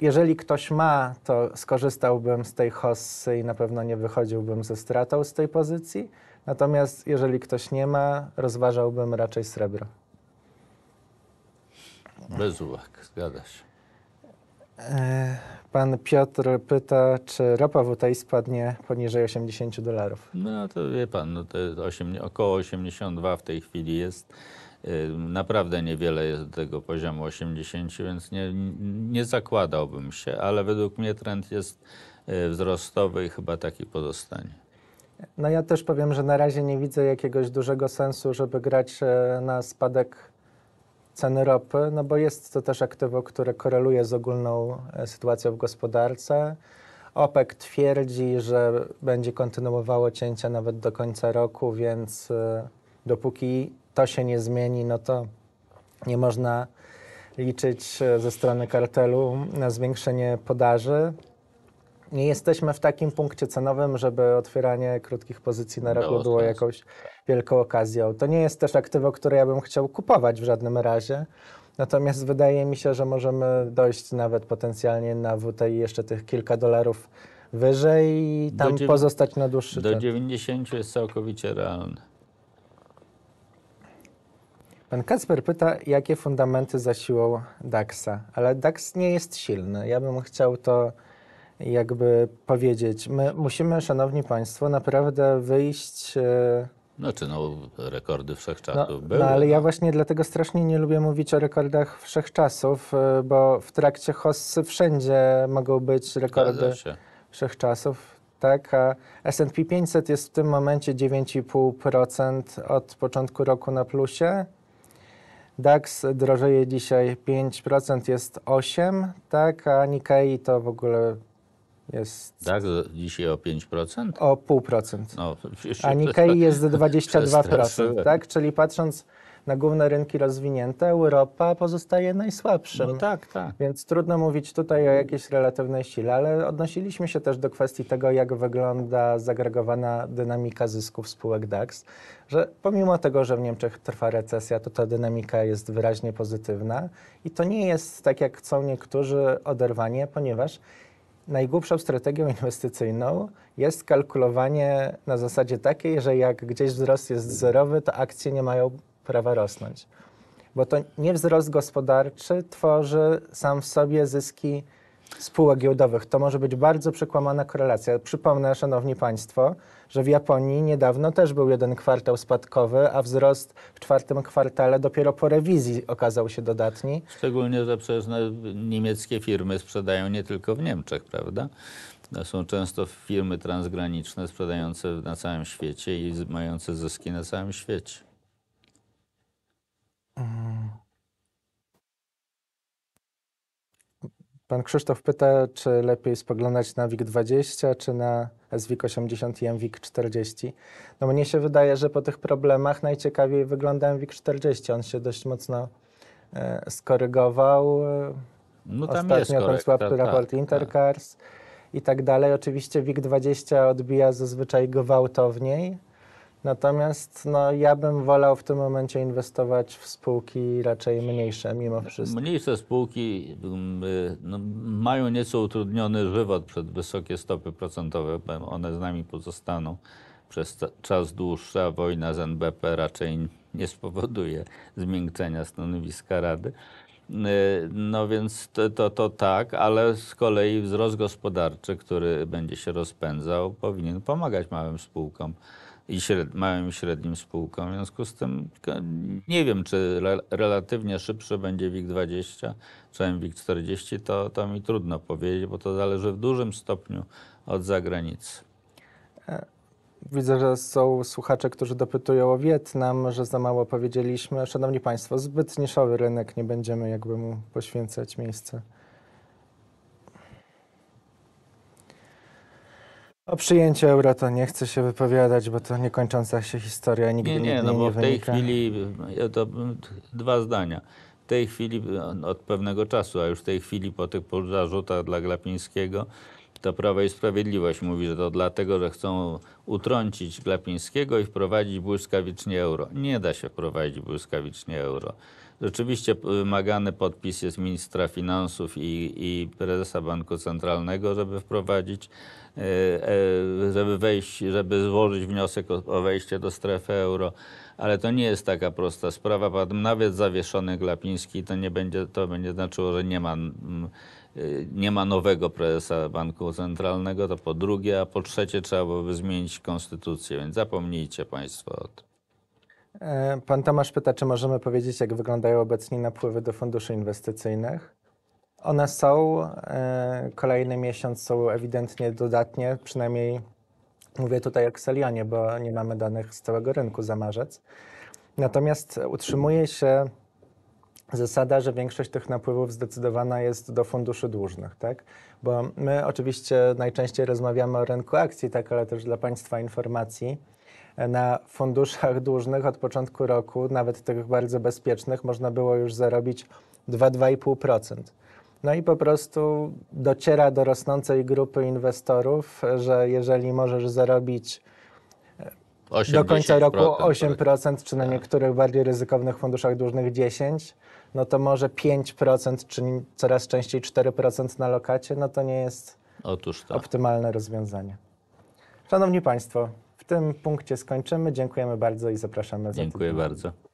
Jeżeli ktoś ma, to skorzystałbym z tej hossy i na pewno nie wychodziłbym ze stratą z tej pozycji. Natomiast jeżeli ktoś nie ma, rozważałbym raczej srebro. Bez uwag, zgadza się. Pan Piotr pyta, czy ropa WTI spadnie poniżej 80 dolarów. No to wie pan, no to osiem, około 82 w tej chwili jest. Y, naprawdę niewiele jest do tego poziomu 80, więc nie, nie zakładałbym się, ale według mnie trend jest y, wzrostowy i chyba taki pozostanie. No ja też powiem, że na razie nie widzę jakiegoś dużego sensu, żeby grać y, na spadek ceny ropy, no bo jest to też aktywo, które koreluje z ogólną e, sytuacją w gospodarce. OPEC twierdzi, że będzie kontynuowało cięcia nawet do końca roku, więc e, dopóki to się nie zmieni, no to nie można liczyć e, ze strony kartelu na zwiększenie podaży nie jesteśmy w takim punkcie cenowym, żeby otwieranie krótkich pozycji na rynku no, było tak. jakąś wielką okazją. To nie jest też aktywo, które ja bym chciał kupować w żadnym razie. Natomiast wydaje mi się, że możemy dojść nawet potencjalnie na WTI jeszcze tych kilka dolarów wyżej i tam pozostać na dłuższy czas. Do 90 jest całkowicie realne. Pan Kacper pyta, jakie fundamenty za siłą DAX-a, ale DAX nie jest silny. Ja bym chciał to jakby powiedzieć. My musimy, szanowni państwo, naprawdę wyjść e, znaczy, no, rekordy wszechczasów no, były. No, ale ja no. właśnie dlatego strasznie nie lubię mówić o rekordach wszechczasów, e, bo w trakcie hossy wszędzie mogą być rekordy wszechczasów. Tak, a S&P 500 jest w tym momencie 9,5% od początku roku na plusie. DAX drożeje dzisiaj 5%, jest 8%, tak, a Nikkei to w ogóle jest tak, dzisiaj o 5%? O 0,5%. No, a Nikkei jest 22%, tak? Czyli patrząc na główne rynki rozwinięte, Europa pozostaje najsłabszym. No tak, tak. Więc trudno mówić tutaj o jakiejś relatywnej sile, ale odnosiliśmy się też do kwestii tego, jak wygląda zagregowana dynamika zysków spółek DAX, że pomimo tego, że w Niemczech trwa recesja, to ta dynamika jest wyraźnie pozytywna i to nie jest tak, jak chcą niektórzy, oderwanie, ponieważ najgłupszą strategią inwestycyjną jest kalkulowanie na zasadzie takiej, że jak gdzieś wzrost jest zerowy, to akcje nie mają prawa rosnąć. Bo to nie wzrost gospodarczy tworzy sam w sobie zyski spółek giełdowych. To może być bardzo przekłamana korelacja. Przypomnę, Szanowni Państwo, że w Japonii niedawno też był jeden kwartał spadkowy, a wzrost w czwartym kwartale dopiero po rewizji okazał się dodatni. Szczególnie, że no, niemieckie firmy sprzedają nie tylko w Niemczech, prawda? No, są często firmy transgraniczne sprzedające na całym świecie i mające zyski na całym świecie. Hmm. Pan Krzysztof pyta, czy lepiej spoglądać na WIG-20, czy na SWIG-80 i MWIG-40. No mnie się wydaje, że po tych problemach najciekawiej wygląda MWIG-40. On się dość mocno e, skorygował. E, no tam Ostatnio jest korekt, ten słabszy tak, tak, raport tak, Intercars tak. i tak dalej. Oczywiście WIG-20 odbija zazwyczaj gwałtowniej, Natomiast no, ja bym wolał w tym momencie inwestować w spółki raczej mniejsze, mimo wszystko. Mniejsze spółki mm, no, mają nieco utrudniony żywot przed wysokie stopy procentowe, one z nami pozostaną przez czas dłuższy, a wojna z NBP raczej nie spowoduje zmiękczenia stanowiska Rady. Yy, no więc to, to, to, tak, ale z kolei wzrost gospodarczy, który będzie się rozpędzał, powinien pomagać małym spółkom i śred, małym i średnim spółkom. W związku z tym nie wiem, czy re, relatywnie szybszy będzie WIG20 czy WIG 40 to, to mi trudno powiedzieć, bo to zależy w dużym stopniu od zagranicy. E, widzę, że są słuchacze, którzy dopytują o Wietnam, że za mało powiedzieliśmy. Szanowni Państwo, zbyt niszowy rynek, nie będziemy jakby mu poświęcać miejsca. O przyjęciu euro to nie chcę się wypowiadać, bo to niekończąca się historia. Nigdy, nie, no nie, no bo nie w tej wynika. chwili to dwa zdania. W tej chwili no, od pewnego czasu, a już w tej chwili po tych zarzutach dla Glapińskiego, to Prawo i Sprawiedliwość mówi, że to dlatego, że chcą utrącić Glapińskiego i wprowadzić błyskawicznie euro. Nie da się wprowadzić błyskawicznie euro. Rzeczywiście wymagany podpis jest ministra finansów i, i prezesa Banku Centralnego, żeby wprowadzić E, e, żeby wejść, żeby złożyć wniosek o, wejście do strefy euro. Ale to nie jest taka prosta sprawa. nawet zawieszony Glapiński to nie będzie, to będzie znaczyło, że nie ma e, nie ma nowego prezesa banku centralnego, to po drugie, a po trzecie trzeba byłoby zmienić konstytucję, więc zapomnijcie Państwo o tym. Pan Tomasz pyta, czy możemy powiedzieć, jak wyglądają obecnie napływy do funduszy inwestycyjnych? One są. E, kolejny miesiąc są ewidentnie dodatnie, przynajmniej mówię tutaj o Excelionie, bo nie mamy danych z całego rynku za marzec. Natomiast utrzymuje się zasada, że większość tych napływów zdecydowana jest do funduszy dłużnych, tak? Bo my oczywiście najczęściej rozmawiamy o rynku akcji, tak, ale też dla Państwa informacji. Na funduszach (laughs) dłużnych od początku roku, nawet tych bardzo bezpiecznych, można było już zarobić 2-2,5%. No i po prostu dociera do rosnącej grupy inwestorów, że jeżeli możesz zarobić e, do końca roku 8%, tak. czy na tak. niektórych bardziej ryzykownych funduszach dłużnych 10%, no to może 5%, czy coraz częściej 4% na lokacie, no to nie jest tak. optymalne rozwiązanie. Szanowni Państwo, w tym punkcie skończymy. Dziękujemy bardzo i zapraszamy. Dziękuję za bardzo.